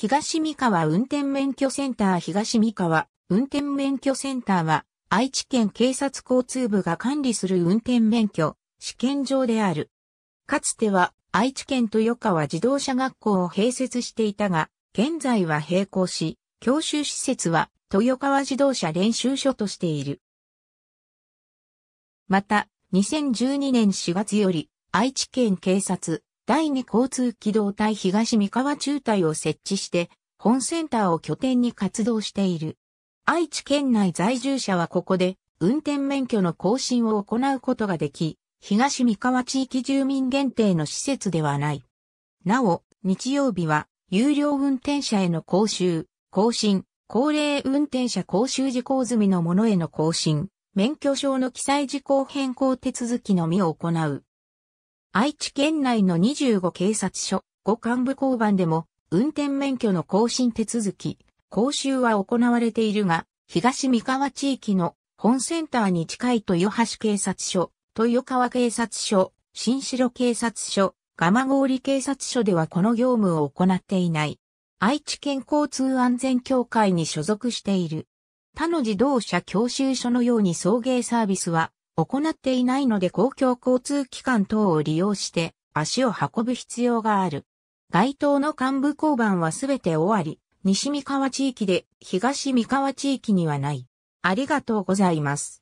東三河運転免許センター東三河運転免許センターは愛知県警察交通部が管理する運転免許試験場である。かつては愛知県豊川自動車学校を併設していたが、現在は並行し、教習施設は豊川自動車練習所としている。また、2012年4月より愛知県警察第2交通機動隊東三河中隊を設置して、本センターを拠点に活動している。愛知県内在住者はここで、運転免許の更新を行うことができ、東三河地域住民限定の施設ではない。なお、日曜日は、有料運転者への講習、更新、高齢運転者講習事項済みのものへの更新、免許証の記載事項変更手続きのみを行う。愛知県内の25警察署、5幹部交番でも、運転免許の更新手続き、講習は行われているが、東三河地域の本センターに近い豊橋警察署、豊川警察署、新城警察署、蒲郡警察署ではこの業務を行っていない。愛知県交通安全協会に所属している。他の自動車教習所のように送迎サービスは行っていないので公共交通機関等を利用して足を運ぶ必要がある。街当の幹部交番はすべて終わり、西三河地域で東三河地域にはない。ありがとうございます。